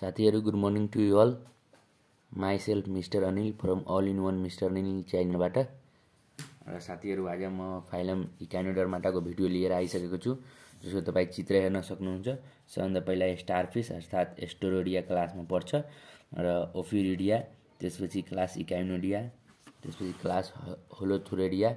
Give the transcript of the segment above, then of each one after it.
साथीहरू good morning to you all myself mister Anil from all in one mister Anil च्यानलबाट र साथीहरू आज म फाइलम इकानोडरमाटाको भिडियो लिएर आइसकेको छु जसको तपाईँ चित्र हेर्न सक्नुहुन्छ सबभन्दा पहिला स्टारफिस अर्थात् एस्टोरोडिया क्लासमा पर्छ र ओफिरिडिया त्यसपछि क्लास इकाइनोडिया त्यसपछि क्लास होलोथुरेडिया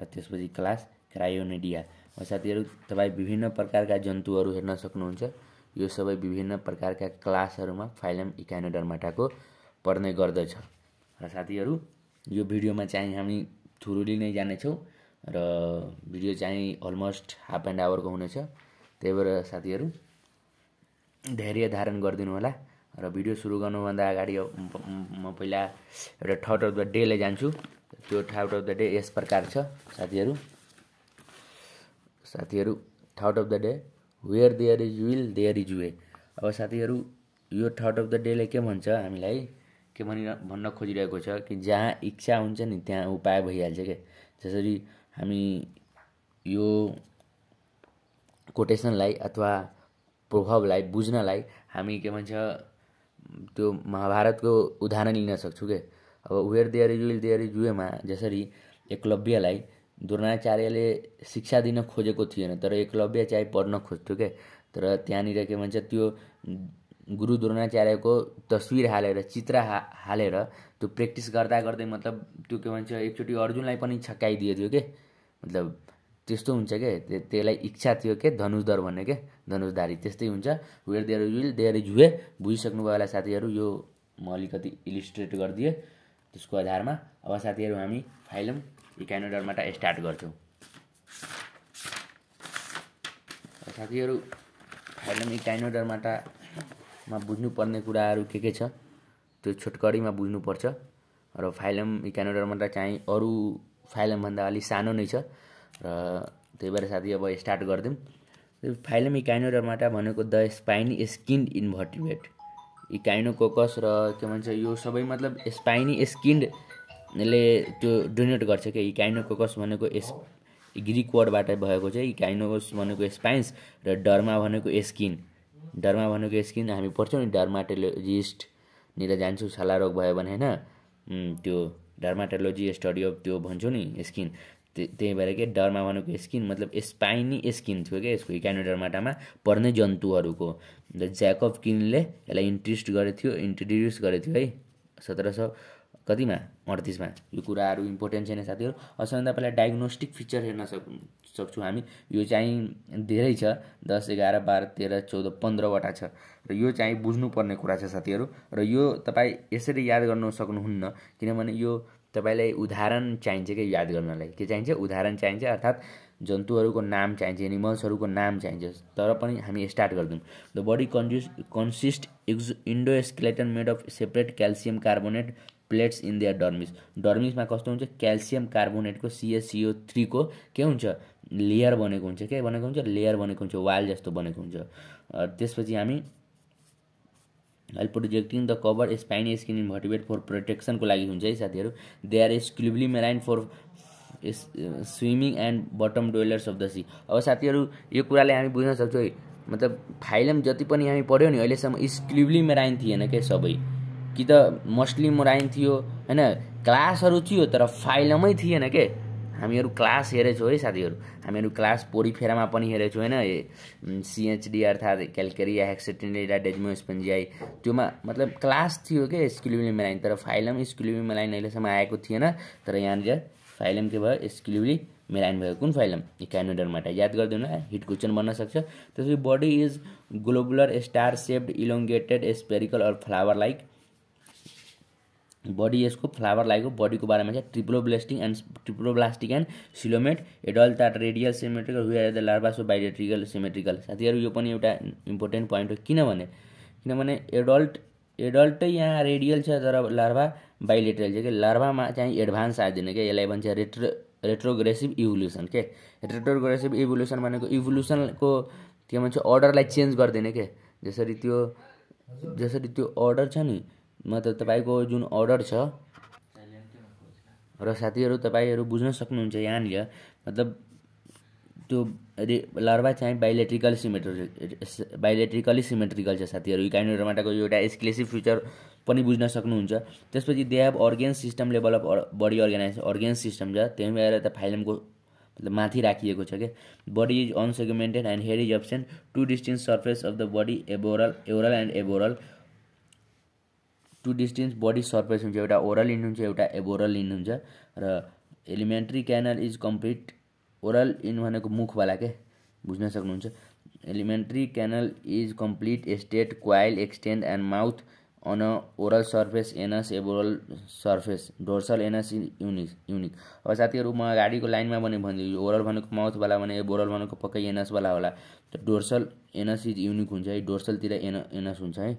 र त्यसपछि क्लास क्रायोनेडिया साथीहरू तपाईँ विभिन्न प्रकारका जन्तुहरू हेर्न सक्नुहुन्छ यो सबै विभिन्न प्रकारका क्लासहरूमा फाइलम इकाइनोडर्माटाको पर्ने गर्दछ र साथीहरू यो भिडियोमा चाहिँ हामी थुरुली नै जानेछौँ र भिडियो चाहिँ अलमोस्ट हाफ एन्ड आवरको हुनेछ त्यही भएर साथीहरू धैर्य धारण गरिदिनु होला र भिडियो सुरु गर्नुभन्दा अगाडि म पहिला एउटा थर्ड अफ द डेलाई जान्छु त्यो थर्ड अफ द डे यस प्रकार छ साथीहरू साथीहरू third of the day where there is will there is way अब साथीहरू यो थर्ड अफ द डेले के भन्छ हामीलाई के भनि भन्न खोजिरहेको छ कि जहाँ इच्छा हुन्छ नि त्यहाँ उपाय भइहाल्छ क्या जसरी हामी यो कोटेसनलाई अथवा प्रभावलाई बुझ्नलाई हामी के भन्छ त्यो महाभारतको उदाहरण लिन सक्छु के अब where there is will there is वेमा जसरी एकलव्यलाई द्रोणाचार्यले शिक्षा दिन खोजेको थिएन तर एकलव्य चाहिँ पढ्न खोज्थ्यो क्या तर त्यहाँनिर के भन्छ त्यो गुरु द्रोणाचार्यको तस्विर हालेर चित्र हा हालेर त्यो प्र्याक्टिस गर्दा गर्दै मतलब त्यो के भन्छ एकचोटि अर्जुनलाई पनि छक्काइदियो थियो के मतलब त्यस्तो हुन्छ के त्यसलाई इच्छा थियो के धनुषधर भन्ने के धनुषधारी त्यस्तै हुन्छ where there will there is way बुझिसक्नुभयो होला साथीहरू यो म अलिकति इलिस्ट्रेट गरिदिएँ त्यसको आधारमा अब साथीहरू हामी फाइलम इकानोडर्माटा स्टार्ट गर्छौँ साथीहरू फाइलम इकानोडर्माटामा बुझ्नुपर्ने कुराहरू के के छ त्यो छोटकरीमा बुझ्नुपर्छ र फाइलम इकानोडर्माटा चाहिँ अरू फाइलमभन्दा अलिक सानो नै छ र त्यही भएर साथी अब स्टार्ट गरिदिउँ फाइलम इकाइनोडर्माटा भनेको the spiny skinned invertebrate echinococcus र के भन्छ यो सबै मतलब स्पाइनी स्किन्ड यसले त्यो डोनेट गर्छ कि इकाइनोकोकस भनेको एस ग्रिक वर्डबाट भएको चाहिँ इकाइनोकस भनेको स्पाइन्स र डर्मा भनेको स्किन डर्मा भनेको स्किन हामी पढ्छौँ नि डर्माटोलोजिस्ट निर जान्छौँ छाला रोग भयो भने होइन त्यो डर्माटोलोजी स्टडी अफ त्यो भन्छौँ नि स्किन त्यही भएर के डर्मा भनेको स्किन मतलब स्पाइनी स्किन थियो क्या यसको डर्माटामा पर्ने जन्तुहरूको ज्याकअप किनले यसलाई इन्ट्रेस्ट गरेको थियो इन्ट्रोड्युस गरेको थियो है सत्र सौ कतिमा अडतिसमा यो कुराहरू इम्पोर्टेन्ट छैन साथीहरू सबैभन्दा पहिला डायग्नोस्टिक फिचर हेर्न सक् सक्छौँ हामी यो चाहिँ धेरै छ दस एघार बाह्र तेह्र चौध पन्ध्रवटा छ र यो चाहिँ बुझ्नुपर्ने कुरा छ साथीहरू र यो तपाईँ यसरी याद गर्न सक्नुहुन्न किनभने यो तपाईँलाई उदाहरण चाहिन्छ क्या याद गर्नलाई के चाहिन्छ उदाहरण चाहिन्छ अर्थात् जन्तुहरूको नाम चाहिन्छ एनिमल्सहरूको नाम चाहिन्छ तर पनि हामी स्टार्ट गरिदिउँ द बडी कन्ज्युस कन्सिस्ट एक्ज endoskeleton made of separate calcium carbonate plates in their dermis डर्मिसमा कस्तो हुन्छ क्याल्सियम कार्बोनेटको सिएससिओ थ्रीको के हुन्छ लेयर बनेको हुन्छ के बनेको हुन्छ लेयर बनेको हुन्छ वाल जस्तो बनेको हुन्छ त्यसपछि हामी help projecting the cover spine skin invertebrate for प्रोटेक्सनको लागि हुन्छ है साथीहरू they are exclusively marine for swimming and bottom dwellers of the sea अब साथीहरू यो कुराले हामी बुझ्न सक्छौँ है मतलब फाइलम जति पनि हामी पढ्यौँ नि अहिलेसम्म स्क्लिभली मेराइन थिएन क्या सबै कि त मोस्टली मोराइन थियो होइन क्लासहरू थियो तर फाइलमै थिएन के हामीहरू क्लास हेरेछौँ है साथीहरू हामीहरू क्लास पोरिफेरामा पनि हेरेछौँ होइन सिएचडी अर्थात् क्यालकेरिया हेक्सेटेन्डेडा डेजमो त्योमा मतलब क्लास थियो के स्किल्युलिम लाइन तर फाइलम स्किल्युलिम लाइन अहिलेसम्म आएको थिएन तर यहाँनिर फाइलम के भयो स्किल्युली मेलाइन भयो कुन फाइलम इकानोडर्माटा याद गरिदिनु है हिट क्वेसन बन्न सक्छ त्यसपछि body is globular star shaped elongated spherical or flower like body यसको फ्लावर लागेको बडीको बारेमा चाहिँ blasting and blastic and coelomate adult that radial symmetrical हुएर द सो बाइरेट्रिकल सिमेट्रिकल साथीहरू यो पनि एउटा इम्पोर्टेन्ट पोइन्ट हो किनभने किनभने एडल्ट एडल्टै यहाँ रेडियल छ तर लार्भा बाइलेटरल छ कि लार्भामा चाहिँ एडभान्स आइदिने क्या यसलाई भन्छ रेट्रो रेट्रोग्रेसिभ इभोल्युसन के रेट्रोग्रेसिभ इभोल्युसन भनेको इभोल्युसनको के भन्छ अर्डरलाई चेन्ज गरिदिने के जसरी त्यो जसरी त्यो अर्डर छ नि मतलब तपाईँको जुन अर्डर छ र साथीहरू तपाईँहरू बुझ्न सक्नुहुन्छ यहाँनिर मतलब त्यो रे लार्वा चाहिँ बायोलेट्रिकल सिमेट्रिक बायोलेट्रिकली सिमेट्रिकल छ साथीहरू इकाइनोडोमाटाको एउटा एक्सक्लेसिभ फिचर पनि बुझ्न सक्नुहुन्छ त्यसपछि they have organ system level of body organize organ system छ त्यही भएर त फाइलमको मतलब माथि राखिएको छ क्या body is unsegmented and head is two distinct surface of the body aboral oral and aboral two distance body surface हुन्छ एउटा ओरल इन हुन्छ एउटा एबोरल इन हुन्छ र alimentary canal is complete oral end भनेको मुखवाला के बुझ्न सक्नुहुन्छ alimentary canal is complete straight coil extend and mouth on oral surface anus aboral surface dorsal anus unique unique अब साथीहरू म अगाडिको लाइनमा पनि भनिदिन्छु यो ओरल भनेको माउथवाला भने बोरल भनेको पक्कै एनसवाला होला त डोर्सल एनस इज युनिक हुन्छ है डोर्सलतिर एन एनस हुन्छ है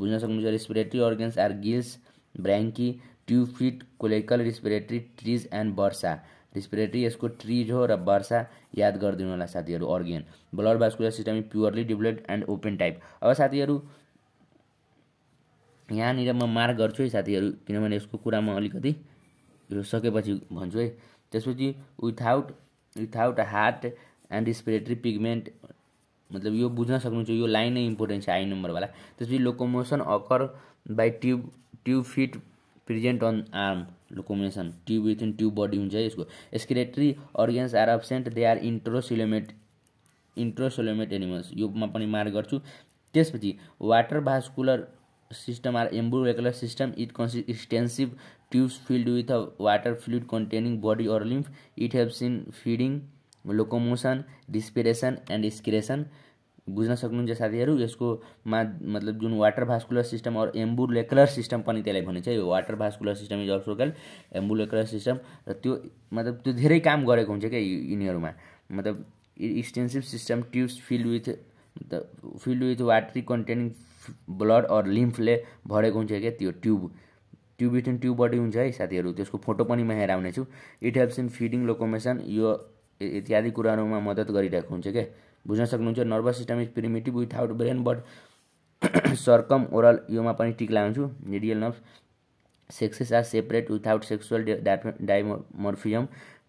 बुझ्न सक्नुहुन्छ respiratory organs are gills branchiae tube feet cloacal respiratory trees and bursa respiratory यसको ट्रिज हो र वर्षा याद गरिदिनु होला साथीहरू organ blood vascular system poorly developed and open type अब साथीहरू यहाँनिर म मार्क गर्छु है साथीहरू किनभने यसको कुरा म अलिकति सकेपछि भन्छु है त्यसपछि without without heart and respiratory pigment मतलब यो बुझ्न सक्नुहुन्छ यो लाइन नै इम्पोर्टेन्ट छ आई नम्बरवाला त्यसपछि locomotion occur by tube tube feet present on arm locomotion tube within tube body हुन्छ यसको excretory organs are absent they are enterocoelomate enterocoelomate animals योमा पनि मार्क गर्छु त्यसपछि water vascular system or ambulacral system it consists tubes filled with a water water containing body or lymph it it helps feeding locomotion respiration and excretion बुझ्न सक्नुहुन्छ साथीहरू यसकोमा मतलब जुन water vascular system अरू एम्बुलेकुलर सिस्टम पनि त्यसलाई भनिन्छ यो water vascular system is also call ambulacral system र त्यो मतलब त्यो धेरै काम गरेको हुन्छ क्या यिनीहरूमा मतलब extensive system tubes filled with filled with water containing blood or लिम्फले भरेको हुन्छ क्या त्यो tube tube within tube body हुन्छ है साथीहरू त्यसको फोटो पनि म हेर आउनेछु it helps in feeding locomotion यो इत्यादि कुराहरूमा मद्दत गरिरहेको हुन्छ क्या बुझ्न सक्नुहुन्छ nervous system is primitive without brain but circumoral योमा पनि टिक लगाउँछु real nerve sexes are separate without sexual dimorphism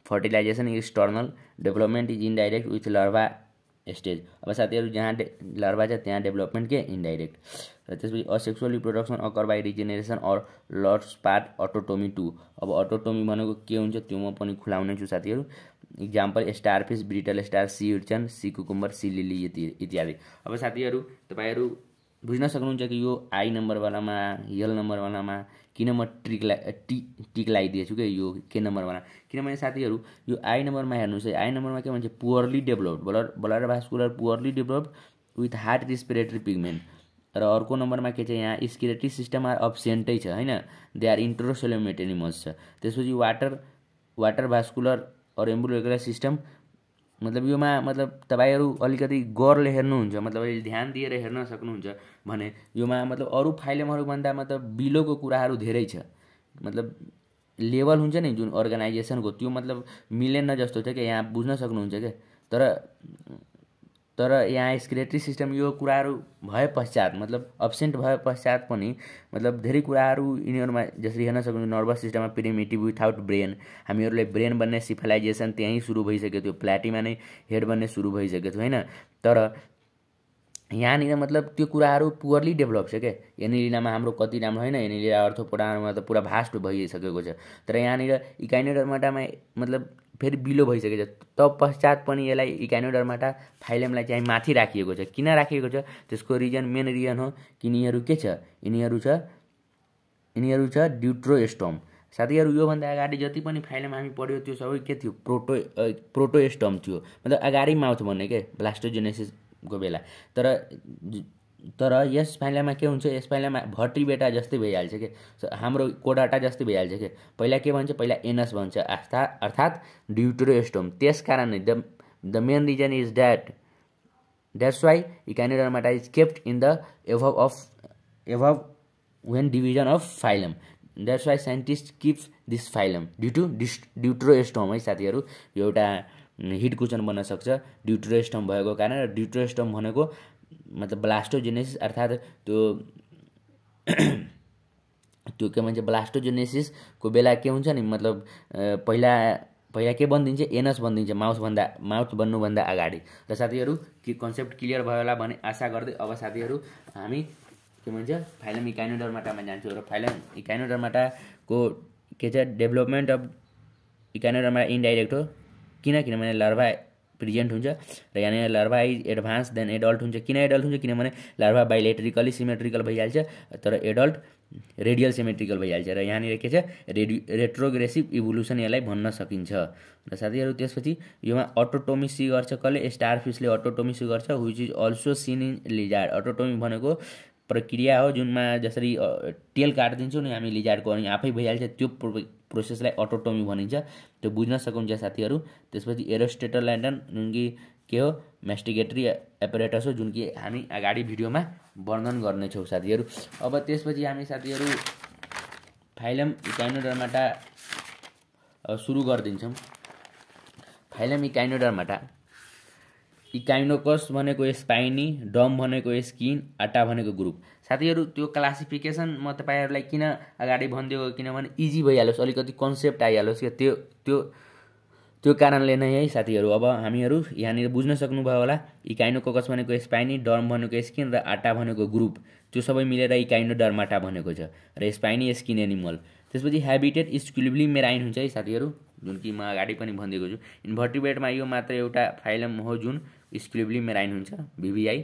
fertilisation is external development is indirect with larva stage अब साथीहरू जहाँ लार्भा छ त्यहाँ डेभलपमेन्ट के इन्डाइरेक्ट र त्यसपछि asexual reproduction occur by regeneration or लर्ड्स पार्ट अटोटोमी टू अब अटोटोमी भनेको के हुन्छ त्यो म पनि खुलाउने छु साथीहरू example starfish brittle star sea urchin sea cucumber sea lily इत्यादि अब साथीहरू तपाईँहरू बुझ्न सक्नुहुन्छ कि यो आई नम्बरवालामा यल नम्बरवालामा किन म ट्रिक ला टी टिक लगाइदिएछु क्या यो के नम्बरमा किनभने साथीहरू यो आई नम्बरमा हेर्नुहोस् है आई नम्बरमा के भन्छ poorly developed blood blood vascular poorly developed with heart respiratory pigment र अर्को नम्बरमा के छ यहाँ स्किरेटरी सिस्टम आर अब्सेन्टै छ होइन दे आर इन्ट्रोसेलोमेट एनिमल्स छ त्यसपछि वाटर वाटर भास्कुलर अरू एम्बुलेगुलर सिस्टम मतलब योमा मतलब तपाईँहरू अलिकति गरले हेर्नुहुन्छ मतलब ध्यान दिएर हेर्न सक्नुहुन्छ भने योमा मतलब अरू फाइलमहरूभन्दा मतलब बिलोको कुराहरू धेरै छ मतलब लेभल हुन्छ नि जुन अर्गनाइजेसनको त्यो मतलब मिलेन जस्तो छ कि यहाँ बुझ्न सक्नुहुन्छ क्या तर तर यहाँ स्क्रेटरी सिस्टम यो कुराहरू भए पश्चात मतलब अब्सेन्ट भए पश्चात पनि मतलब धेरै कुराहरू यिनीहरूमा जसरी हेर्न सक्नुहुन्छ नर्भस सिस्टममा प्रिमेटिभ विथआउट ब्रेन हामीहरूलाई ब्रेन बन्ने सिफलाइजेसन त्यहीँ सुरु भइसकेको थियो प्लाटीमा नै हेड बन्ने सुरु भइसकेको थियो होइन तर यहाँनिर मतलब त्यो कुराहरू पुवरली डेभलप छ क्या हेर्नेलीलामा हाम्रो कति राम्रो होइन यहाँनिर अर्थोपोडामा त पुरा भास्ट भइसकेको छ तर यहाँनिर इकाइनोडर्माटामा मतलब फेरि बिलो भइसकेको छ त पश्चात पनि यसलाई इकाइनोडर्माटा फाइलेमलाई चाहिँ माथि राखिएको छ किन राखिएको छ त्यसको रिजन मेन रिजन हो कि यिनीहरू के छ यिनीहरू छ यिनीहरू छ ड्युट्रोएस्टम साथीहरू योभन्दा अगाडि जति पनि फाइलम हामी पढ्यो त्यो सबै के थियो प्रोटो प्रोटोएस्टम थियो मतलब अगाडि माउथ भन्ने के ब्लास्टोजेनेसिस को बेला तर तर यस पाइलामा के हुन्छ यस पाइलामा भट्टी बेटा जस्तै भइहाल्छ के हाम्रो कोडाटा जस्तै भइहाल्छ कि पहिला के भन्छ पहिला एनस भन्छ आस्था अर्थात् ड्युट्रोस्टोम त्यस कारण the the main reason is that that's why Echinodermata is kept in the एभ अफ एभ वेन division of phylum that's why scientist keeps this phylum due to deuterostome है साथीहरू यो एउटा हिट क्वेसन बन्न सक्छ ड्युट्रोस्टम भएको कारण र ड्युट्रोस्टम भनेको मतलब ब्लास्टोजेनेसिस अर्थात् त्यो त्यो के भन्छ ब्लास्टोजेनेसिसको बेला के हुन्छ नि मतलब पहिला पहिला के बनिदिन्छ एनस बनिदिन्छ माउसभन्दा माउथ बन्नुभन्दा अगाडि र साथीहरू के कन्सेप्ट क्लियर भयो होला भने आशा गर्दै अब साथीहरू हामी के भन्छ फाइलम इकाइनोडर्माटामा जान्छौँ र फाइलम इकाइनोडर्माटाको के छ डेभलपमेन्ट अफ इकाइनोडर्माटा इन्डाइरेक्ट हो किन किनभने लार्भा प्रेजेन्ट हुन्छ र यहाँनिर larva is advance than adult हुन्छ किन एडल्ट हुन्छ किनभने लार्भा बाइलेट्रिकली सिमेट्रिकल भइहाल्छ तर एडल्ट रेडियल सिमेट्रिकल भइहाल्छ र यहाँनिर के छ रेडि रेट्रोग्रेसिभ इभोल्युसन यसलाई भन्न सकिन्छ र साथीहरू त्यसपछि योमा अटोटोमी सी गर्छ कसले स्टारफिसले अटोटोमी सी गर्छ which is also seen in lizard autotomy भनेको प्रक्रिया हो जुनमा जसरी टेल काटिदिन्छौँ नि हामी लिजार्डको अनि आफै भइहाल्छ त्यो प्रोसेसलाई अटोटोमी भनिन्छ त्यो बुझ्न सकिन्छ साथीहरू त्यसपछि एरोस्टेटर ल्यान्डन जुन कि के हो मेस्टिगेटरी एपरेटस हो जुन कि हामी अगाडि भिडियोमा वर्णन गर्नेछौँ साथीहरू अब त्यसपछि हामी साथीहरू फाइलम इकाइनोडर्माटा सुरु गरिदिन्छौँ फाइलम इकाइनोडर्माटा इकाइनोकस भनेको स्पाइनी डम भनेको स्किन आटा भनेको ग्रुप साथीहरू त्यो क्लासिफिकेसन म तपाईँहरूलाई किन अगाडि भनिदिएको किनभने इजी भइहालोस् अलिकति कन्सेप्ट आइहालोस् क्या त्यो त्यो त्यो कारणले नै है साथीहरू अब हामीहरू यहाँनिर बुझ्न सक्नुभयो होला इकाइनोकस भनेको स्पाइनी डर्म भनेको स्किन र आटा भनेको ग्रुप त्यो सबै मिलेर इकाइनो डर्माटा भनेको छ र स्पाइनी स्किन एनिमल त्यसपछि हेबिटेट स्क्युलिभली मेराइन हुन्छ है साथीहरू जुन कि म अगाडि पनि भनिदिएको छु इन्भर्टिबेटमा यो मात्र एउटा फाइलम हो जुन स्क्लिब्ली मेराइन हुन्छ भिभिआई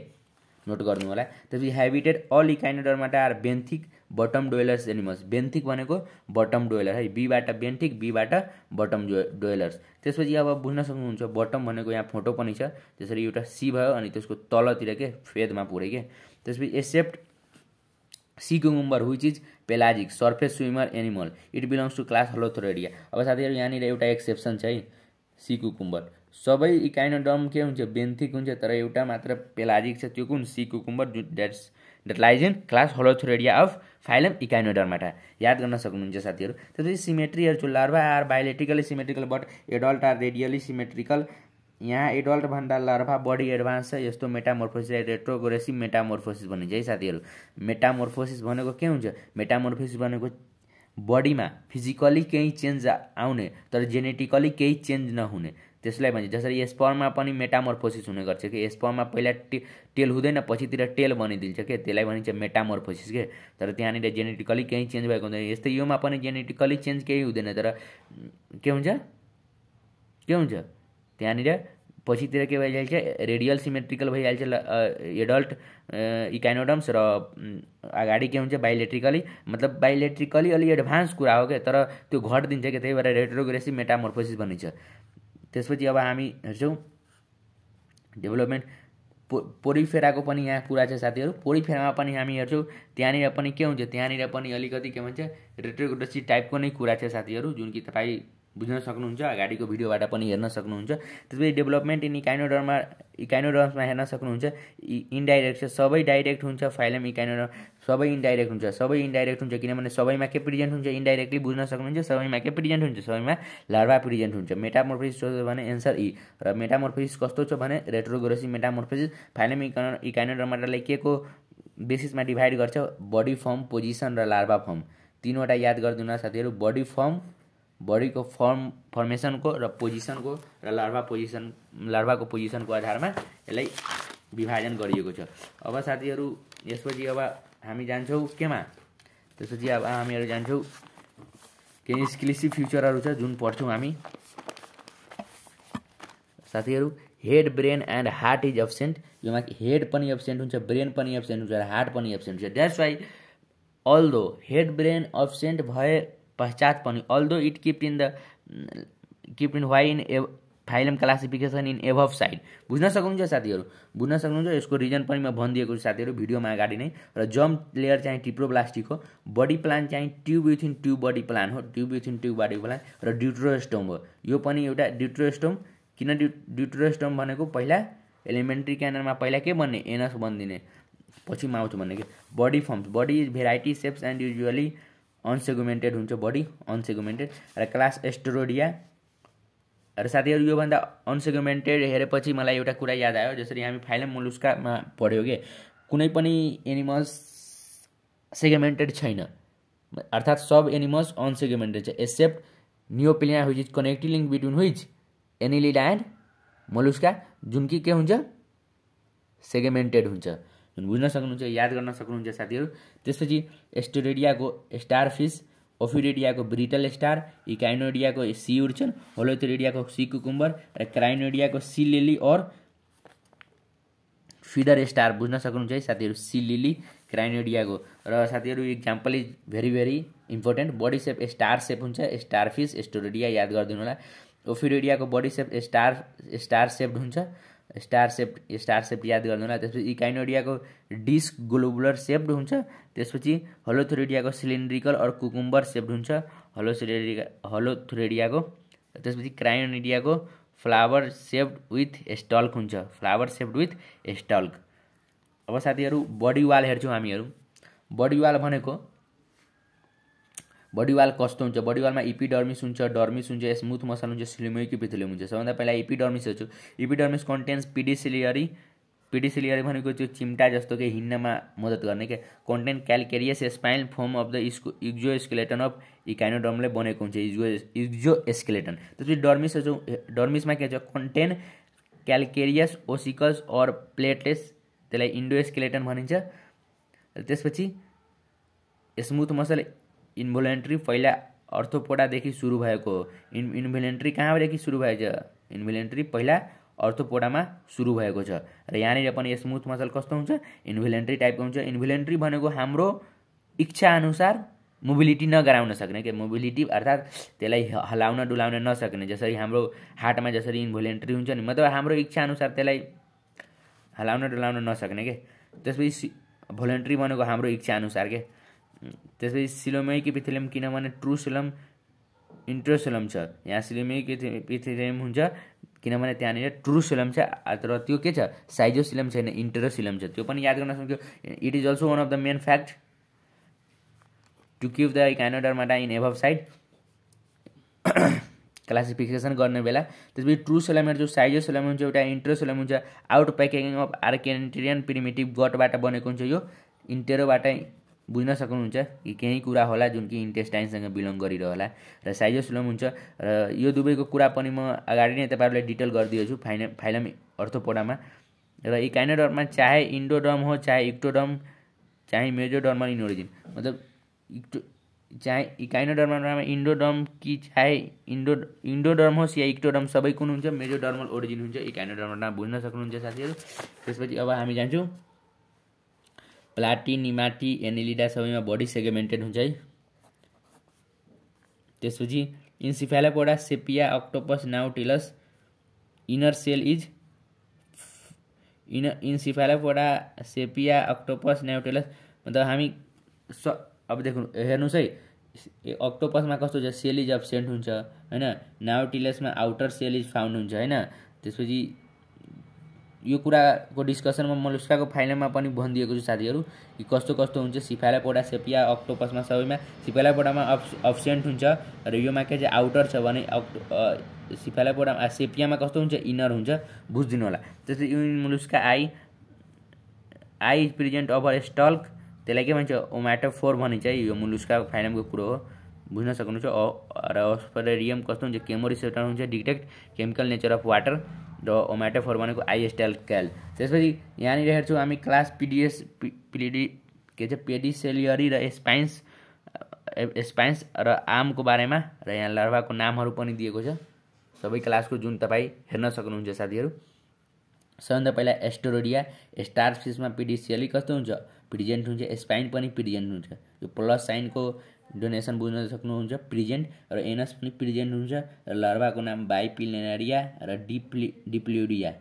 नोट गर्नु होला त्यसपछि habitat all Echinodermata are benthic bottom dwellers animals benthic भनेको बटम डोयलर है बीबाट बेन्थिक बीबाट बटम जो डोयलर्स त्यसपछि अब बुझ्न सक्नुहुन्छ बटम भनेको यहाँ फोटो पनि छ त्यसरी एउटा सी भयो अनि त्यसको तलतिर के फेदमा पुऱ्यो के त्यसपछि except sea cucumber which is pelagic surface swimmer animal it belongs to class Holothuroidea अब साथीहरू यहाँनिर एउटा एक्सेप्सन छ है सी कुकुम्बर सबै इकाइनोडर्म के हुन्छ बेन्थिक हुन्छ तर एउटा मात्र पेलाजिक छ त्यो कुन सी कुकुम्बर जुन that's that lies in class Holothuroidea of phylum Echinodermata याद गर्न सक्नुहुन्छ साथीहरू त्यसपछि सिमेट्रीहरू larva are bilaterally symmetrical but adult are radially symmetrical यहाँ एडल्टभन्दा लार्भा बडी एडभान्स छ यस्तो मेटामोर्फोसिस रेट्रोग्रेसिभ मेटामोर्फोसिस भनिन्छ है साथीहरू मेटामोर्फोसिस भनेको के हुन्छ मेटामोर्फोसिस भनेको बडीमा फिजिकली केही चेन्ज आउने तर जेनेटिकली केही चेन्ज नहुने त्यसलाई भन्छ जसरी स्पर्ममा पनि मेटामोर्फोसिस हुने गर्छ कि स्पर्ममा पहिला टे टेल हुँदैन पछितिर टेल बनिदिन्छ के त्यसलाई भनिन्छ मेटामोर्फोसिस के तर त्यहाँनिर जेनेटिकली केही चेन्ज भएको हुँदैन यस्तै योमा पनि जेनेटिकली चेन्ज केही हुँदैन तर के हुन्छ के हुन्छ त्यहाँनिर पछितिर के भइहाल्छ रेडियल सिमेट्रिकल भइहाल्छ एडल्ट इकाइनोडम्स र अगाडि के हुन्छ बायोलेट्रिकली मतलब बायोलेट्रिकली अलि एडभान्स कुरा हो क्या तर त्यो घटिदिन्छ क्या त्यही भएर रेट्रोग्रेसिभ मेटामोर्फोसिस भनिन्छ त्यसपछि अब हामी हेर्छौँ डेभलपमेन्ट पो पोरिफेराको पनि यहाँ कुरा छ साथीहरू पोरिफेरामा पनि हामी हेर्छौँ त्यहाँनिर पनि के हुन्छ त्यहाँनिर पनि अलिकति के भन्छ रेट्रोग्रेसी टाइपको नै कुरा छ साथीहरू जुन कि तपाईँ बुझ्न सक्नुहुन्छ अगाडिको भिडियोबाट पनि हेर्न सक्नुहुन्छ त्यसपछि डेभलपमेन्ट इन इकाइनोडरमा इकाइनोडर्म्समा हेर्न सक्नुहुन्छ इन्डाइरेक्ट छ सबै डाइरेक्ट हुन्छ फाइलम इकाइनोडर सबै इन्डाइरेक्ट हुन्छ सबै इन्डाइरेक्ट हुन्छ किनभने सबैमा के प्रिजेन्ट हुन्छ इन्डाइरेक्टली बुझ्न सक्नुहुन्छ सबैमा के प्रिजेन्ट हुन्छ सबैमा लार्भा प्रिजेन्ट हुन्छ मेटामोर्फिस छ भने एन्सर ई e। र मेटामोर्फिस कस्तो छ भने रेट्रोग्रोसी मेटामोर्फिस फाइनमिकन इकानोरमाटालाई के को बेसिसमा डिभाइड गर्छ बडी फर्म पोजिसन र लार्भा फर्म तिनवटा याद गरिदिनु साथीहरू बडी फर्म बडीको फर्म फर्मेसनको र पोजिसनको र लार्भा पोजिसन लार्भाको पोजिसनको आधारमा यसलाई विभाजन गरिएको छ अब साथीहरू यसपछि अब हामी जान्छौँ केमा त्यसपछि अब हामीहरू जान्छौँ केही स्किलिसी फ्युचरहरू छ जुन पढ्छौँ हामी साथीहरू head brain and heart is absent योमा हेड पनि एब्सेन्ट हुन्छ ब्रेन पनि एब्सेन्ट हुन्छ र हार्ट पनि एब्सेन्ट हुन्छ that's why although head brain absent भए पश्चात पनि although it keep in the keep in वाइ इन फाइलम क्लासिफिकेसन इन एभभ साइड बुझ्न सक्नुहुन्छ साथीहरू बुझ्न सक्नुहुन्छ यसको रिजन पनि म भनिदिएको छु साथीहरू भिडियोमा अगाडि नै र जम्प लेयर चाहिँ टिप्रो प्लास्टिक हो बडी प्लान चाहिँ tube within tube body plan हो tube within tube body plan र ड्युट्रोस्टोम हो यो पनि एउटा ड्युट्रोस्टोम किन ड्यु ड्युट्रोस्टोम भनेको पहिला एलिमेन्ट्री क्यानरमा पहिला के भन्ने एनस भनिदिने पछि आउँछु भन्ने कि body forms body is variety shapes and usually unsegmented हुन्छ बडी अनसेगुमेन्टेड र क्लास एस्टोरोडिया र साथीहरू योभन्दा अनसेगमेन्टेड हेरेपछि मलाई एउटा कुरा याद आयो जसरी हामी फाइलम मुलुस्कामा पढ्यौँ कि कुनै पनि एनिमल्स सेगमेन्टेड छैन अर्थात् सब एनिमल्स अनसेगमेन्टेड छ except Neopilina who's is connecting link between who's annelid and Mollusca जुन कि के हुन्छ सेगमेन्टेड हुन्छ जुन बुझ्न सक्नुहुन्छ याद गर्न सक्नुहुन्छ साथीहरू त्यसपछि एस्टोरेडियाको स्टार फिस कफिडेडियाको ब्रिटल स्टार इकाइनोडियाको सी उर्चन होलोथेरिडियाको सी कुकुम्बर र क्राइनोडियाको sea lily or feather star बुझ्न सक्नुहुन्छ है साथीहरू सी लिली क्राइनोडियाको र साथीहरू example is very very important body shape star shape हुन्छ स्टार फिस स्टोरेडिया याद गरिदिनु होला ओफिरेडियाको body shape star star shaped हुन्छ स्टार सेप स्टार सेप याद होला त्यसपछि इकाइनोडियाको डिस्क ग्लोबुलर सेप्ड हुन्छ त्यसपछि हलोथुरेडियाको सिलिन्ड्रिकल अरू कुकुम्बर सेप्ड हुन्छ हलोसिरेडिया हलोथुरेडियाको त्यसपछि क्रायोनिडियाको फ्लावर सेप्ड विथ स्टल्क हुन्छ फ्लावर सेप्ड विथ स्टल्क अब साथीहरू बडी वाल हेर्छौँ हामीहरू बडी वाल भनेको बडीवाल कस्तो हुन्छ बडीवालमा इपिडर्मिस हुन्छ डर्मिस हुन्छ स्मुथ मसल हुन्छ सिलिम एपिथेलियम हुन्छ सबभन्दा पहिला इपिडर्मिस हेर्छु इपिडर्मिस कन्टेन्स पिडिसिलियरी पिडिसिलियरी भनेको त्यो चिम्टा जस्तो के हिँड्नमा मद्दत गर्ने के content calcareous spinal form of the इस्को इक्जो स्केलेटन अफ इकाइनोडर्मले बनेको हुन्छ इजो इक्जो स्केलेटन त्यसपछि डर्मिस हेर्छौँ डर्मिसमा के छ content calcareous ossicles or plates त्यसलाई इन्डो स्केलेटन भनिन्छ त्यसपछि स्मुथ मसल इन्भोलेन्ट्री पहिला अर्थोपोडादेखि सुरु भएको हो इन् इन्भोलेन्ट्री कहाँदेखि सुरु भएको छ इन्भोलेन्ट्री पहिला अर्थोपोडामा सुरु भएको छ र यहाँनिर पनि स्मुथ मसल कस्तो हुन्छ इन्भोलेन्ट्री टाइपको हुन्छ इन्भोलेन्ट्री भनेको हाम्रो इच्छाअनुसार मोबिलिटी नगराउन सक्ने के मोबिलिटी अर्थात् त्यसलाई हलाउन डुलाउन नसक्ने जसरी हाम्रो हार्टमा जसरी इन्भोलेन्ट्री हुन्छ नि मतलब हाम्रो इच्छाअनुसार त्यसलाई हलाउन डुलाउन नसक्ने के त्यसपछि भोलेन्ट्री भनेको हाम्रो इच्छाअनुसार के त्यसपछि सिलोमेइक पिथेलियम किनभने ट्रु सिलम इन्ट्रोसेलम छ यहाँ सिलोमेक इपिथेलियम हुन्छ किनभने त्यहाँनिर ट्रु सिलम छ तर त्यो के छ साइजो सिलम छैन इन्टरोसिलम छ त्यो पनि याद गर्न सक्यो it is also one of the main fact to keep the Echinodermata in एभ साइड क्लासिफिकेसन गर्ने बेला त्यसपछि ट्रु जो साइजो सेलामेन्ट हुन्छ एउटा इन्ट्रो हुन्छ out pocketing of archenteron primitive गटबाट बनेको हुन्छ यो इन्टेरोबाट बुझ्न सक्नुहुन्छ कि केही कुरा होला जुन कि इन्टेस्टाइनसँग बिलङ गरिरहला र साइजोसुलम हुन्छ र यो दुवैको कुरा पनि म अगाडि नै तपाईँहरूलाई डिटेल गरिदिएछु फाइना फाइलम अर्थोपोडामा र यी काइनोडर्ममा चाहे इन्डोडर्म हो चाहे इक्टोडर्म चाहे मेजोडर्मल इन ओरिजिन मतलब इक्टो चाहे इकाइनोडर्ममा इन्डोडर्म कि चाहे इन्डो इन्डोडर्म होस् या इक्टोडर्म सबै कुन हुन्छ मेजोडर्मल ओरिजिन हुन्छ इकाइनोडर्ममा बुझ्न सक्नुहुन्छ साथीहरू त्यसपछि अब हामी जान्छौँ प्लाटिनिमाटी एनिलिडा सबैमा बडी सेगमेन्टेड हुन्छ है त्यसपछि in Cephalopoda sepia octopus nautilus inner shell is in in Cephalopoda sepia octopus nautilus मतलब हामी स अब देख्नु हेर्नुहोस् है अक्टोपसमा कस्तो छ सेल इज अब्सेन्ट हुन्छ होइन नाउटिलसमा आउटर सेल इज फाउन्ड हुन्छ होइन त्यसपछि यो कुराको डिस्कसनमा म लुस्काको फाइनलमा पनि भनिदिएको छु साथीहरू कि कस्तो कस्तो हुन्छ सिफालापोडा सेपिया अक्टोपसमा सबैमा सिफालापोडामा अब्स अब्सेन्ट हुन्छ र योमा के चाहिँ आउटर छ भने अक्टो सिफालापोडामा सेपियामा कस्तो हुन्छ इनर हुन्छ बुझिदिनु होला जस्तै यो Mollusca eye eye present over stalk त्यसलाई के भन्छ ओमाटो फोर भनिन्छ है यो मुलुस्काको फाइनलको कुरो हो बुझ्न सक्नुहुन्छ र अस्परेरियम कस्तो हुन्छ केमोरिसेटर हुन्छ detect chemical nature of water र ओमेटोफोर फोर भनेको आइएसटेल क्याल त्यसपछि यहाँनिर हेर्छौँ हामी क्लास पिडिएस पिडी के छ पेडिसेलियरी र स्पाइन्स स्पाइन्स र आर्मको बारेमा र यहाँ लार्भाको नामहरू पनि दिएको छ सबै क्लासको जुन तपाईँ हेर्न सक्नुहुन्छ साथीहरू सबभन्दा पहिला एस्टोरोडिया स्टार फिसमा पिडिसियली कस्तो हुन्छ प्रिजेन्ट हुन्छ स्पाइन पनि प्रिजेन्ट हुन्छ यो प्लस साइनको डोनेसन बुझ्न सक्नुहुन्छ प्रिजेन्ट र एनस पनि प्रिजेन्ट हुन्छ र लार्भाको नाम बाइपिनेरिया र डिप्लि डिप्ल्युरिया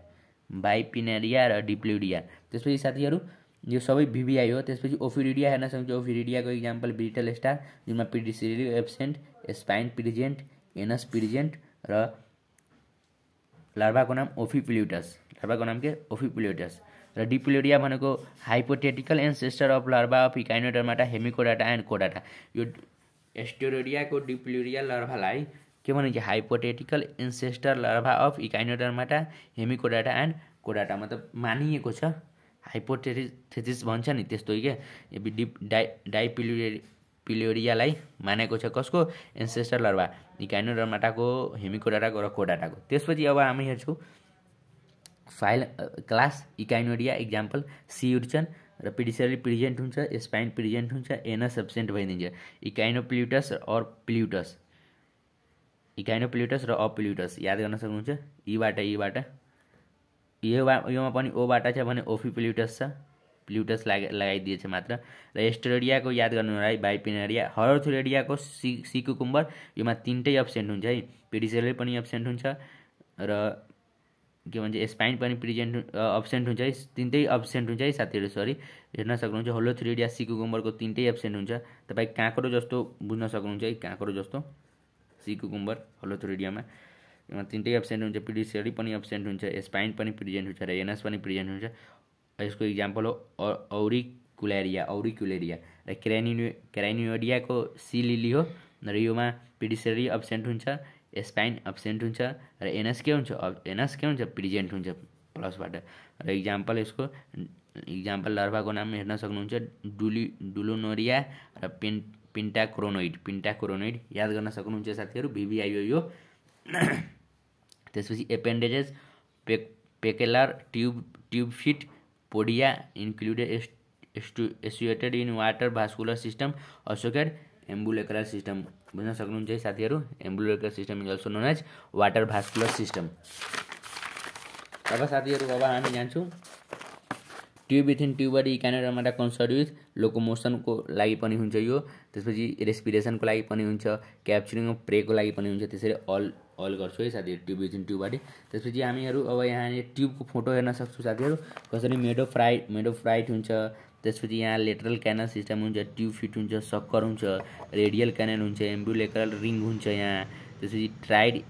बाइपिनेरिया र डिप्ल्युरिया त्यसपछि साथीहरू यो सबै भिभिआई हो त्यसपछि ओफिरिडिया हेर्न सक्छ ओफिरिडियाको इक्जाम्पल ब्रिटल स्टार जुनमा pedicellariae absent spine present anus present र लार्भाको नाम ओफिप्ल्युटस लार्भाको नाम के ओफिप्ल्युटस र डिप्लोरिया भनेको hypothetical ancestor of larva of Echinodermata Hemichordata and कोडाटा यो एस्टोरोडियाको डिप्लोरिया लर्भालाई के भनिन्छ hypothetical ancestor larva of Echinodermata Hemichordata and कोडाटा मतलब मानिएको छ हाइपोटेथिसिस भन्छ नि त्यस्तो क्या डिप डाइ डाइपिलोरि पिलोरियालाई मानेको छ कसको एन्सेस्टर लर्भा इकाइनोडर्माटाको हेमिकोडाटाको र कोडाटाको त्यसपछि अब हामी हेर्छौँ फाइल क्लास इकाइनोडिया इक्जाम्पल सी उठ्छन् र पिडिसरी प्रिजेन्ट हुन्छ स्पाइन प्रिजेन्ट हुन्छ एनस एब्सेन्ट भइदिन्छ echinopluteus pluteus or pluteus echino र अप्लुटस याद गर्न सक्नुहुन्छ यीबाट यीबाट यो योमा पनि ओबाट छ भने ओफी छ प्लुटस लाग लगाइदिएछ मात्र र एस्टोरेडियाको याद गर्नु है बाइपिनेरिया हरोथोरेडियाको सि सिकुकुम्बर योमा तिनटै एब्सेन्ट हुन्छ है पिडिसरी पनि एब्सेन्ट हुन्छ र के भन्छ स्पाइन पनि प्रेजेन्ट एब्सेन्ट हुन्छ है तिनटै एब्सेन्ट हुन्छ है साथीहरू सरी हेर्न सक्नुहुन्छ होलो थ्रिड या सिको गुम्बरको तिनटै एब्सेन्ट हुन्छ तपाईँ काँक्रो जस्तो बुझ्न सक्नुहुन्छ है काँक्रो जस्तो सिको गुम्बर होलो थ्रिडियामा तिनटै एब्सेन्ट हुन्छ पिडिसियरी पनि एब्सेन्ट हुन्छ स्पाइन पनि प्रेजेन्ट हुन्छ र एनएस पनि प्रेजेन्ट हुन्छ यसको इक्जाम्पल हो औरिकुलेरिया औरिकुलेरिया र क्रेनि क्रानियोडियाको सिलिली हो र योमा पिडिसियरी एब्सेन्ट हुन्छ स्पाइन एब्सेंट हो र एनएस के हुन्छ के हुन्छ प्रेजेन्ट हो प्लस र इसको इक्जापल इक्जाम्पल को नाम हेन सकूँ डुली डुलोनोरिया र पेन पिन्टाक्रोनोइड याद कर सकूँ साथी भिभिआइओ यो पीछे एपेन्डेजेस पे peculiar tube tube feet podia included एस्टु associated in water vascular system associated ambulacral system बुझ्न सक्नुहुन्छ है साथीहरू ambulacral system is also known as water vascular system अब साथीहरू अब हामी जान्छौँ ट्युब विथिन ट्युबर यी क्यान रमाएर कन्सर्ट विथ लोकोमोसनको लागि पनि हुन्छ यो त्यसपछि रेस्पिरेसनको लागि पनि हुन्छ क्याप्चरिङ अफ प्रेको लागि पनि हुन्छ त्यसरी अल अल गर्छु है साथीहरू ट्युब इन ट्युबबाट त्यसपछि हामीहरू अब यहाँ ट्युबको फोटो हेर्न सक्छौँ साथीहरू कसरी मेडो फ्राइट मेडो फ्राइट हुन्छ त्यसपछि यहाँ लेटरल क्यानल सिस्टम हुन्छ ट्युब फिट हुन्छ सक्कर हुन्छ रेडियल क्यानल हुन्छ एम्बुलेकरल रिङ हुन्छ यहाँ त्यसपछि ट्राइड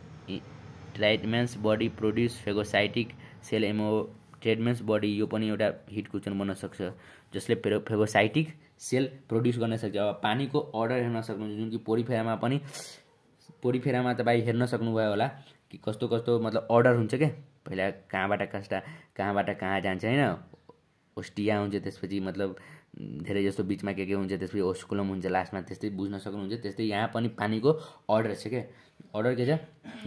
Tiedemann's body produce phagocytic cell एमओ ट्रेडमेन्स बडी यो पनि एउटा हिट क्वेसन बन्न सक्छ जसले फेरो फेगोसाइटिक सेल प्रड्युस गर्न सक्छ अब पानीको अर्डर हेर्न सक्नुहुन्छ जुन कि पोरिफेरामा पनि पोरिफेरामा तपाईँ हेर्न सक्नुभयो होला कि कस्तो कस्तो मतलब अर्डर हुन्छ क्या पहिला कहाँबाट कस्टा कहाँबाट कहाँ जान्छ होइन ओस्टिया हुन्छ त्यसपछि मतलब धेरै जस्तो बिचमा के के हुन्छ त्यसपछि ओस्कुलम हुन्छ लास्टमा त्यस्तै बुझ्न सक्नुहुन्छ त्यस्तै यहाँ पनि पानीको अर्डर छ क्या अर्डर के छ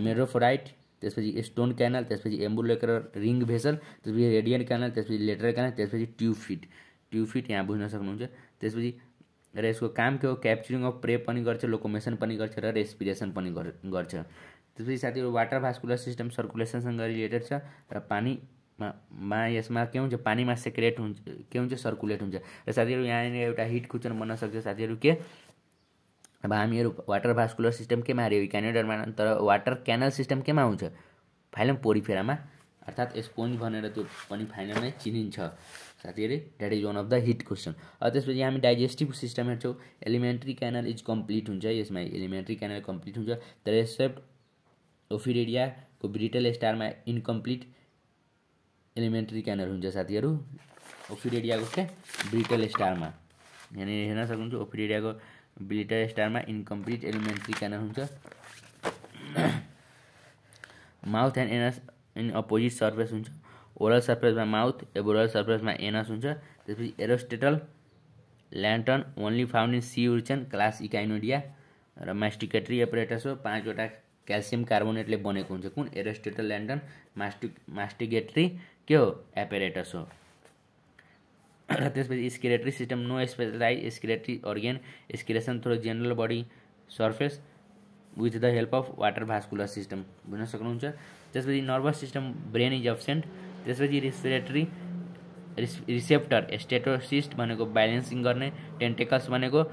मेरोफोराइट त्यसपछि स्टोन क्यानल त्यसपछि एम्बुलेकर रिङ भेसल त्यसपछि रेडियन क्यानल त्यसपछि लेटर क्यानल त्यसपछि ट्युब फिट ट्युब फिट यहाँ बुझ्न सक्नुहुन्छ त्यसपछि र यसको काम के हो क्याप्चरिङ अफ प्रे पनि गर्छ लोकोमेसन पनि गर्छ र रेस्पिरेसन पनि गर्छ त्यसपछि साथीहरू वाटर भास्कुलर सिस्टम सर्कुलेसनसँग रिलेटेड छ र पानी मा यसमा के हुन्छ पानीमा सेक्रेट हुन्छ के हुन्छ सर्कुलेट हुन्छ र साथीहरू यहाँनिर एउटा हिट कुचन बन्न सक्छ साथीहरू के अब हामीहरू वाटर भास्कुलर सिस्टम केमा हार्यो क्यानेडरमा तर वाटर क्यानल सिस्टम केमा हुन्छ फाइलम पोरिफेरामा अर्थात् स्पोन्ज भनेर त्यो पनि फाइनलमै चिनिन्छ साथीहरू that is one of the hit question अब त्यसपछि हामी डाइजेस्टिभ सिस्टम हेर्छौँ एलिमेन्ट्री क्यानल इज कम्प्लिट हुन्छ यसमा एलिमेन्ट्री क्यानल कम्प्लिट हुन्छ तर एक्सेप्ट ओफिडेडियाको ब्रिटल स्टारमा इन्कम्प्लिट एलिमेन्ट्री क्यानल हुन्छ साथीहरू ओफिडेडियाको के ब्रिटल स्टारमा यहाँनिर हेर्न सक्नुहुन्छ ओफिडेडियाको ब्रिटल स्टारमा इन्कम्प्लिट एलिमेन्ट्री क्यानल हुन्छ mouth and anus in opposite surface हुन्छ ओरल सर्फेसमा माउथ एबोरल सर्फेसमा एनस हुन्छ त्यसपछि Aristotle's lantern only found in sea urchin class Echinoidea र मास्टिकेटरी एपरेटस हो पाँचवटा क्याल्सियम कार्बोनेटले बनेको हुन्छ कुन एरोस्टेटल ल्यान्टन मास्टिक मास्टिगेट्री के हो एपेरेटस हो र त्यसपछि excretory system no specialise excretory organ excretion through general body surface with the help of water vascular system बुझ्न सक्नुहुन्छ त्यसपछि nervous system brain is absent त्यसपछि रेस्पिरेटरी रिसेप्टर स्टेटोसिस्ट भनेको ब्यालेन्सिङ गर्ने टेन्टेकल्स भनेको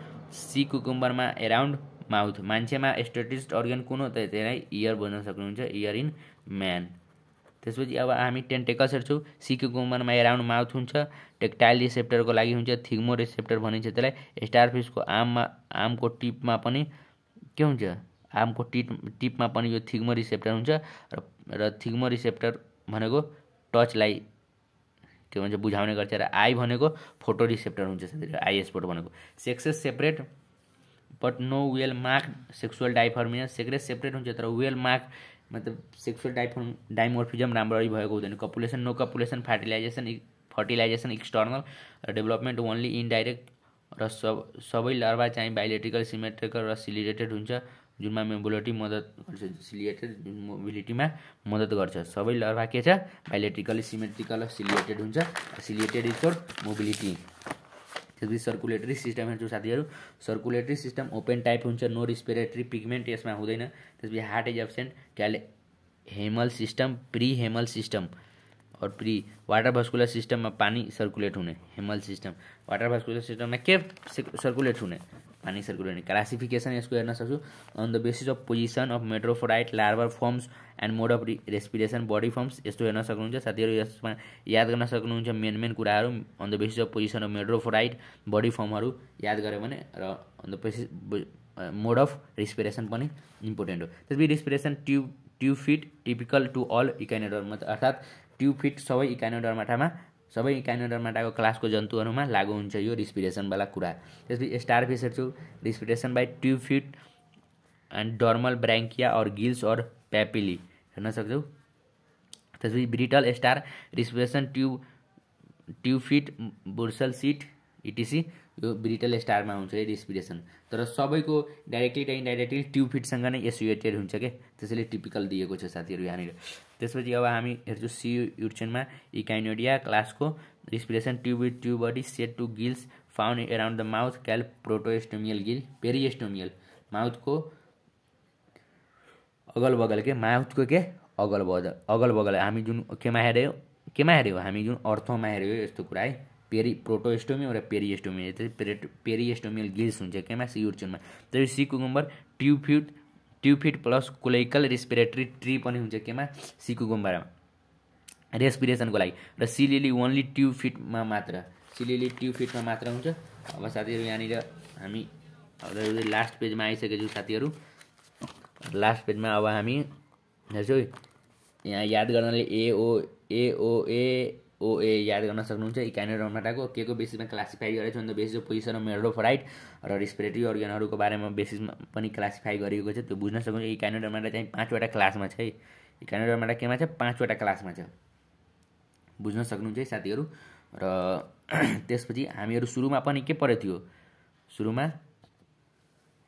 सी कुकुम्बरमा एराउन्ड माउथ मान्छेमा स्टेटिस्ट organ कुन हो त त्यसलाई इयर भन्न सक्नुहुन्छ इयर इन म्यान त्यसपछि अब हामी टेन्टेकस हेर्छौँ सिकेको उमेरमा एराउन्ड माउथ हुन्छ टेक्टाइल रिसेप्टरको लागि हुन्छ थिग्मो रिसेप्टर भनिन्छ त्यसलाई स्टारफिसको आममा आमको टिपमा पनि के हुन्छ आमको टिप टिपमा पनि यो थिग्मो रिसेप्टर हुन्छ र थिग्मो रिसेप्टर भनेको टचलाई के भन्छ बुझाउने गर्छ र आई भनेको फोटो रिसेप्टर हुन्छ आई स्पोट भनेको sexes separate but no well mark sexual dimorphism sexes separate हुन्छ तर वेल मार्क मतलब सेक्सुअल डाइफोन डाइमोर्फिजम राम्ररी भएको हुँदैन copulation no copulation fertilisation fertilisation external र डेभलपमेन्ट ओन्ली इन्डाइरेक्ट र सब सबै लार्वा चाहिँ बायोलेटिकल सिमेट्रिकल र सिलिरेटेड हुन्छ जुनमा मोबिलिटी मद्दत गर्छ सिलिएटेड जुन मोबिलिटीमा मद्दत गर्छ सबै लर्वा के छ बायोलेटिकली सिमेट्रिकल र सिलिएटेड हुन्छ सिलिएटेड इज फोर मोबिलिटी त्यसपछि सर्कुलेटरी सिस्टम जो साथी सर्कुलेटरी सिस्टम ओपेन टाइप हो नो रिस्पिरेटरी पिगमेंट इसमें होते हैं हार्ट इज एबसेंट क्या haemal system pre haemal system और प्री वाटर भास्कुलर सिस्टम में पानी सर्कुलेट होने haemal system water vascular system में क्या सर्कुलेट होने मानिसहरूको भने क्लासिफिकेसन यसको हेर्न सक्छु on the basis of position of madreporite larval forms and mode of respiration body forms यस्तो हेर्न सक्नुहुन्छ साथीहरू यसमा याद गर्न सक्नुहुन्छ मेन मेन कुराहरू on the basis of position of madreporite body फर्महरू याद गऱ्यो भने र on the basis mode of respiration पनि इम्पोर्टेन्ट हो त्यसपछि respiration tube tube feet typical to all echinoderms अर्थात् ट्युब फिट सबै इकाइनेडर्माठामा सबै माटाको क्लासको जन्तुहरूमा लागु हुन्छ यो रिस्पिरेसनवाला कुरा त्यसपछि स्टार फिसर हेर्छु respiration by tube feet and dermal branchia or gills or papillae हेर्न सक्छौँ त्यसपछि brittle star respiration tube tube feet bursal slit etc यो ब्रिटल स्टारमा हुन्छ है रेस्पिरेसन तर सबैको डाइरेक्टली र इन्डाइरेक्टली ट्युब फिटसँग नै एसोसिएटेड हुन्छ क्या त्यसैले टिपिकल दिएको छ साथीहरू यहाँनिर त्यसपछि अब हामी हेर्छौँ सी युर्चेनमा इकाइनोडिया क्लासको respiration tube with tube body set to gills found around the mouth call peristomial gill peristomial माउथको अगल बगल के माउथको के अगल बगल अगल बगल हामी जुन केमा हेऱ्यौँ केमा हेऱ्यौँ हामी जुन अर्थमा हेऱ्यौँ यस्तो कुरा है पेरि प्रोटोएस्टोमियम र पेरिएस्टोमियम त्यसै पेरिएस्टोमियल गिल्स हुन्छ केमा युर्चुनमा त्यही sea cucumber tube feet tube feet plus cloacal respiratory tree पनि हुन्छ केमा सी कुकुम्बरमा रेस्पिरेसनको लागि र सिलिली ओन्ली ट्युफिटमा मात्र सिलिली ट्युफिटमा मात्र हुन्छ अब साथीहरू यहाँनिर हामी लास्ट पेजमा आइसकेको साथीहरू लास्ट पेजमा अब हामी हेर्छौँ यहाँ याद गर्नाले एओ एओए ओए याद गर्न सक्नुहुन्छ इकाइनो रनटाको के को बेसिसमा क्लासिफाई गरेको छ भन्दा basis of position of madreporite र रेस्पिरेटरी अर्ग्यानहरूको बारेमा बेसिसमा पनि क्लासिफाई गरिएको छ त्यो बुझ्न सक्नुहुन्छ इकाइनो रनमाटा चाहिँ पाँचवटा क्लासमा छ है इकाइनो केमा छ पाँचवटा क्लासमा छ बुझ्न सक्नुहुन्छ है साथीहरू र त्यसपछि हामीहरू सुरुमा पनि के परेको थियो सुरुमा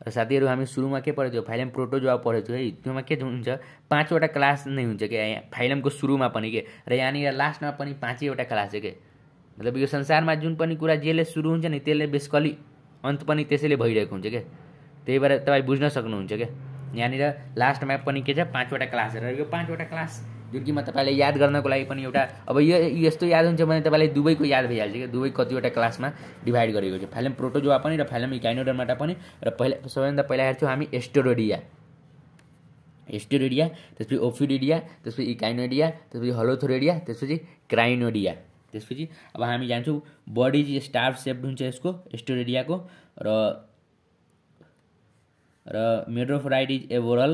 र साथीहरू हामी सुरुमा के पढेको थियौँ फाइलम प्रोटो जो पढेको थियौँ है त्योमा के हुन्छ पाँचवटा क्लास नै हुन्छ क्या फाइलमको सुरुमा पनि के र यहाँनिर लास्टमा पनि पाँचैवटा क्लास छ के मतलब यो संसारमा जुन पनि कुरा जसले सुरु हुन्छ नि त्यसले बेसिकली अन्त पनि त्यसैले भइरहेको हुन्छ क्या त्यही भएर तपाईँ बुझ्न सक्नुहुन्छ क्या यहाँनिर लास्टमा पनि के छ पाँचवटा क्लास र यो पाँचवटा क्लास जो कि म तपाईँलाई याद गर्नको लागि पनि एउटा अब यो यस्तो याद हुन्छ भने तपाईँलाई दुवैको याद भइहाल्छ कि दुवै कतिवटा क्लासमा डिभाइड गरेको छ फाइलम प्रोटोजोवा पनि र फाइलम इकाइनोडर्माटा पनि र पहिला सबैभन्दा पहिला हेर्थ्यौँ हामी एस्टोरोडिया एस्टोरेडिया त्यसपछि ओफिडेडिया त्यसपछि इकाइनोडिया त्यसपछि हलोथोरेडिया त्यसपछि क्राइनोडिया त्यसपछि अब हामी जान्छौँ बडी चाहिँ स्टार सेप्ड हुन्छ यसको एस्टोरेडियाको र र मेड्रोफोराइड इज एभोरल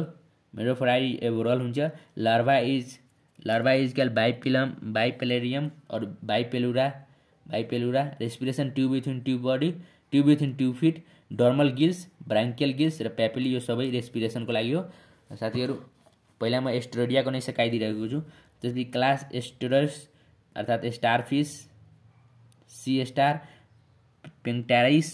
मेड्रोफोराइड इज एभोरल हुन्छ larva is larva is call बाइपिलम बाइपेलेरियम और bipinnaria bipinnaria respiration tube in tube body tube in tube feet dermal gills branchial gills र प्यापेली यो सबै रेस्पिरेसनको लागि हो साथीहरू पहिला म एस्ट्रोडियाको नै सकाइदिइरहेको छु त्यसपछि क्लास एस्टोरस अर्थात् स्टारफिस सी स्टार पेङ्टाराइस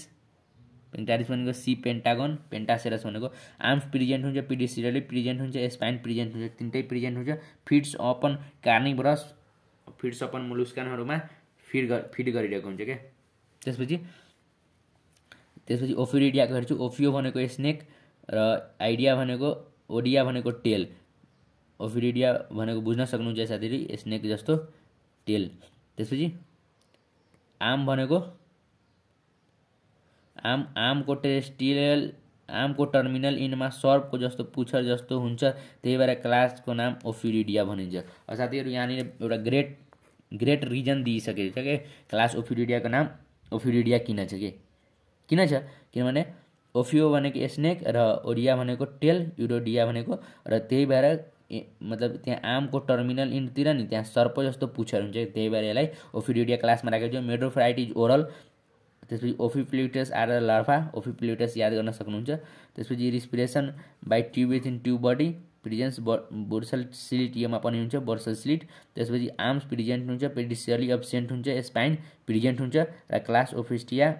अनि भनेको सी पेन्टागन पेन्टासेरस भनेको आर्म्स प्रिजेन्ट हुन्छ पिडिसिरली प्रिजेन्ट हुन्छ स्पाइन प्रिजेन्ट हुन्छ तिनटै प्रिजेन्ट हुन्छ feeds upon carnivorous feeds upon मुलुस्कानहरूमा फिट फिट गरिरहेको हुन्छ क्या त्यसपछि त्यसपछि ओफिरिडियाको हेर्छु ओफियो भनेको स्नेक र आइडिया भनेको ओडिया भनेको टेल ओफिरिडिया भनेको बुझ्न सक्नुहुन्छ साथीहरू स्नेक जस्तो टेल त्यसपछि आम भनेको आम आमको टेरेस्टियल आमको टर्मिनल इन्डमा सर्पको जस्तो पुच्छर जस्तो हुन्छ त्यही भएर क्लासको नाम ओफिडिडिया भनिन्छ साथीहरू यहाँनिर एउटा ग्रेट ग्रेट रिजन दिइसकेको छ कि क्लास ओफिडिडियाको नाम ओफिडिडिया किन छ कि किन छ किनभने ओफियो भनेको स्नेक र ओडिया भनेको टेल युरोडिया भनेको र त्यही भएर मतलब त्यहाँ आमको टर्मिनल इन्डतिर नि त्यहाँ सर्प जस्तो पुच्छर हुन्छ त्यही भएर यसलाई ओफिडिडिया क्लासमा राखेको छ मेड्रोफ्राइट इज ओरल त्यसपछि ओफिप्लिटस आर लर्फा ओफिप्लुटस याद गर्न सक्नुहुन्छ त्यसपछि respiration by tube in tube body presence bursal slit योमा पनि हुन्छ बोर्सल सिलिट त्यसपछि आर्म्स प्रिजेन्ट हुन्छ पेडिसियली अब्सेन्ट हुन्छ स्पाइन प्रिजेन्ट हुन्छ र क्लास ओफिस्टिया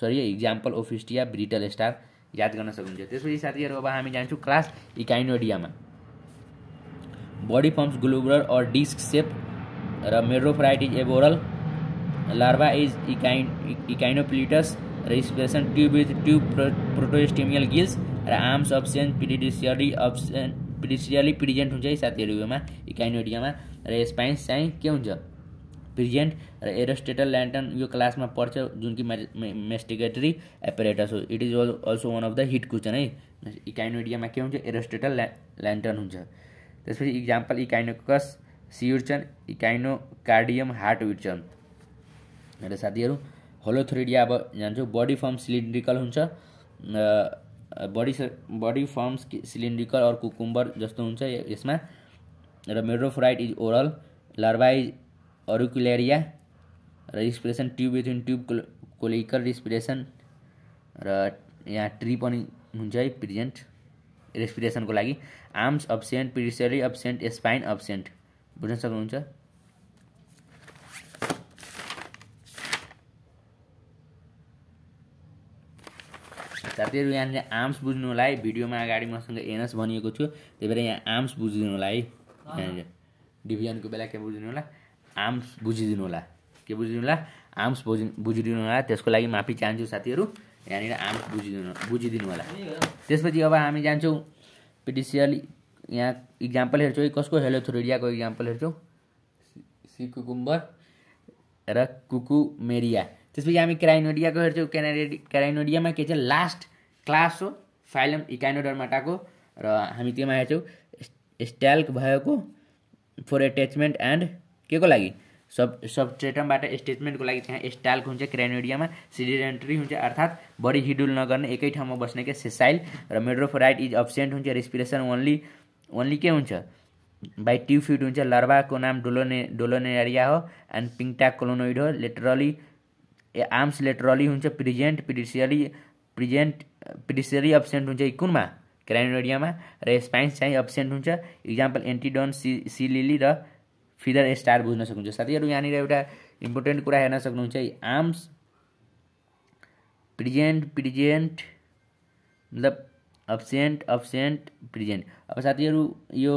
सरी इक्जाम्पल ओफिस्टिया ब्रिटल स्टार याद गर्न सक्नुहुन्छ त्यसपछि साथीहरू अब हामी जान्छौँ क्लास इकाइनोडियामा body forms globular or disc shape र madreporites aboral larva is echinopolitus respiration tube with two pro peristomial gills र arms absent pedicellariae option पिडिसियरली present हुन्छ है साथीहरू इकाइनोडियामा र स्पाइन्स चाहिँ के हुन्छ प्रिजेन्ट र एरोस्टेटल ल्यान्टन यो क्लासमा पर्छ जुन कि मेस्टिगेटरी एपरेटस हो it is also one of the hit question है इकाइनोडियामा के हुन्छ एरोस्टेटल ल्या ल्यान्टन हुन्छ त्यसपछि इक्जाम्पल इकाइनोकस सियुर्चन इकाइनोकार्डियम हार्ट विर्चन र साथीहरू होलोथोरिडिया अब जान्छौँ बडी फर्म सिलिन्ड्रिकल हुन्छ बडी बडी फर्म सिलिन्ड्रिकल अरू कुकुम्बर जस्तो हुन्छ यसमा र madreporite is oral larva is auricularia र respiration tube in tube cloacal respiration र यहाँ ट्री पनि हुन्छ है प्रिजेन्ट रेस्पिरेसनको लागि arms absent pedicellariae absent spine absent बुझ्न सक्नुहुन्छ साथीहरू यहाँनिर आर्म्स बुझ्नुलाई भिडियोमा अगाडि मसँग एनएस भनिएको थियो त्यही भएर यहाँ आर्म्स बुझिदिनुलाई यहाँनिर डिभिजनको बेला के बुझिदिनु होला आर्म्स बुझिदिनु होला के बुझिदिनु होला आर्म्स बुझि बुझिदिनु होला त्यसको लागि माफी चाहन्छु साथीहरू यहाँनिर आर्म्स बुझिदिनु बुझिदिनु होला त्यसपछि अब हामी जान्छौँ पिटिसिएल यहाँ इक्जाम्पल हेर्छौँ कसको हेलोथोरिडियाको इक्जाम्पल हेर्छौँ कुकुम्बर र कुकुमेरिया त्यसपछि हामी क्राइनोडियाको हेर्छौँ क्राइनोडियामा के छ लास्ट क्लास हो फाइलम इटाइनोडर्माटाको र हामी त्योमा हेर्छौँ स्ट्याल्क भएको फर एट्याचमेन्ट एन्ड के को लागि सब सब सबट्रेटमबाट स्टेटमेन्टको लागि त्यहाँ स्टाल्क हुन्छ क्रेनोडियामा एन्ट्री हुन्छ अर्थात् बडी हिडुल नगर्ने एकै ठाउँमा बस्ने क्या सेसाइल र मेड्रोफोराइट इज अब्सेन्ट हुन्छ रेस्पिरेसन ओन्ली ओन्ली के हुन्छ बाई फिट हुन्छ लर्वाको नाम डोलोने डोलोनेरिया हो एन्ड पिङ्टा कोलोनोइड हो लेटरली ए आर्म्स लेटरली हुन्छ present pedicellariae present pedicellariae absent हुन्छ कुनमा क्राइनोरियामा र स्पाइन्स चाहिँ अब्सेन्ट हुन्छ इक्जाम्पल एन्टिडोन सि सिलिली र फिदर स्टार बुझ्न सक्नुहुन्छ साथीहरू यहाँनिर एउटा इम्पोर्टेन्ट कुरा हेर्न सक्नुहुन्छ आर्म्स प्रिजेन्ट प्रिजेन्ट मतलब अब्सेन्ट अब्सेन्ट प्रिजेन्ट अब साथीहरू यो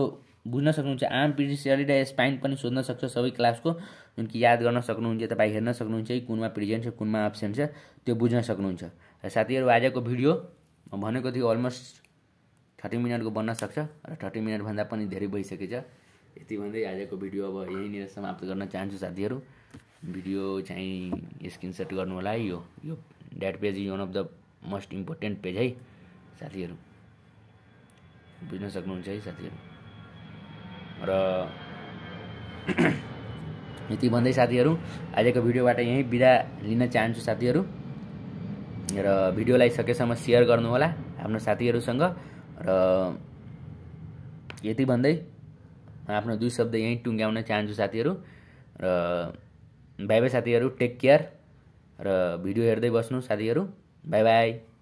बुझ्न सक्नुहुन्छ आर्म पिडिसियरी र स्पाइन पनि सोध्न सक्छ सबै क्लासको जुन कि याद गर्न सक्नुहुन्छ तपाईँ हेर्न सक्नुहुन्छ कुनमा प्रिजेन्ट छ कुनमा अब्सेन्ट छ त्यो बुझ्न सक्नुहुन्छ साथीहरू आजको भिडियो भनेको थियो अलमोस्ट थर्टी मिनटको बन्न सक्छ र थर्टी मिनटभन्दा पनि धेरै भइसकेछ यति भन्दै आजको भिडियो अब यहीँनिर समाप्त गर्न चाहन्छु साथीहरू भिडियो चाहिँ स्क्रिनसट गर्नु होला यो यो that page is one of the most important page है साथीहरू बुझ्न सक्नुहुन्छ है साथीहरू र यति भन्दै साथीहरू आजको भिडियोबाट यहीँ बिदा लिन चाहन्छु साथीहरू र भिडियोलाई सकेसम्म सेयर गर्नुहोला आफ्नो साथीहरूसँग र यति भन्दै आफ्नो दुई शब्द यहीँ टुङ्ग्याउन चाहन्छु साथीहरू र बाई बाई साथीहरू टेक केयर र भिडियो हेर्दै बस्नु साथीहरू बाई बाई